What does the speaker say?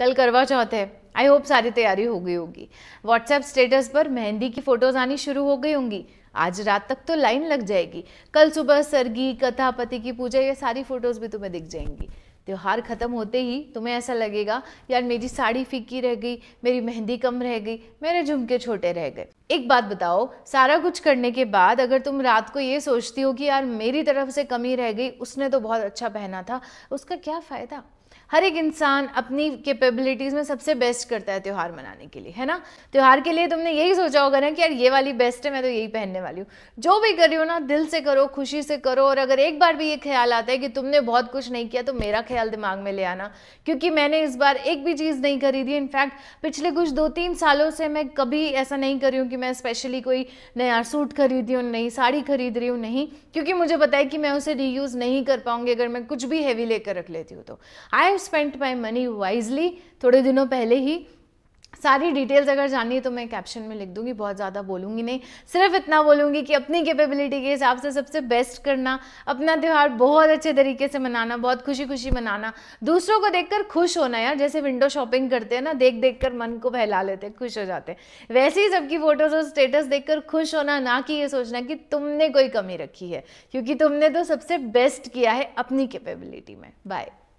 कल करवा चौथ है आई होप सारी तैयारी हो गई होगी व्हाट्सएप स्टेटस पर मेहंदी की फ़ोटोज़ आनी शुरू हो गई होंगी आज रात तक तो लाइन लग जाएगी कल सुबह सरगी कथा पति की पूजा ये सारी फ़ोटोज़ भी तुम्हें दिख जाएंगी त्यौहार ख़त्म होते ही तुम्हें ऐसा लगेगा यार मेरी साड़ी फीकी रह गई मेरी मेहंदी कम रह गई मेरे झुमके छोटे रह गए एक बात बताओ सारा कुछ करने के बाद अगर तुम रात को ये सोचती हो कि यार मेरी तरफ से कमी रह गई उसने तो बहुत अच्छा पहना था उसका क्या फ़ायदा हर एक इंसान अपनी कैपेबिलिटीज़ में सबसे बेस्ट करता है त्यौहार मनाने के लिए है ना त्यौहार के लिए तुमने यही सोचा होगा ना कि यार ये वाली बेस्ट है मैं तो यही पहनने वाली हूँ जो भी कर रही हो ना दिल से करो खुशी से करो और अगर एक बार भी ये ख्याल आता है कि तुमने बहुत कुछ नहीं किया तो मेरा ख्याल दिमाग में ले आना क्योंकि मैंने इस बार एक भी चीज़ नहीं करी थी इनफैक्ट पिछले कुछ दो तीन सालों से मैं कभी ऐसा नहीं करी हूँ कि मैं स्पेशली कोई नया सूट खरीदी हूँ नई साड़ी खरीद रही हूँ नहीं क्योंकि मुझे पता है कि मैं उसे रीयूज़ नहीं कर पाऊँगी अगर मैं कुछ भी हैवी लेकर रख लेती हूँ तो I I spent my money wisely थोड़े दिनों पहले ही सारी डिटेल्स अगर जाननी है तो मैं कैप्शन में लिख दूंगी बहुत ज़्यादा बोलूंगी नहीं सिर्फ इतना बोलूंगी कि अपनी कैपेबिलिटी के हिसाब से सबसे बेस्ट करना अपना त्यौहार बहुत अच्छे तरीके से मनाना बहुत खुशी खुशी मनाना दूसरों को देखकर खुश होना यार जैसे विंडो शॉपिंग करते हैं ना देख देख कर मन को बहला लेते हैं खुश हो जाते हैं वैसे ही सबकी फ़ोटोज़ और स्टेटस देख खुश होना ना कि ये सोचना कि तुमने कोई कमी रखी है क्योंकि तुमने तो सबसे बेस्ट किया है अपनी कैपेबिलिटी में बाय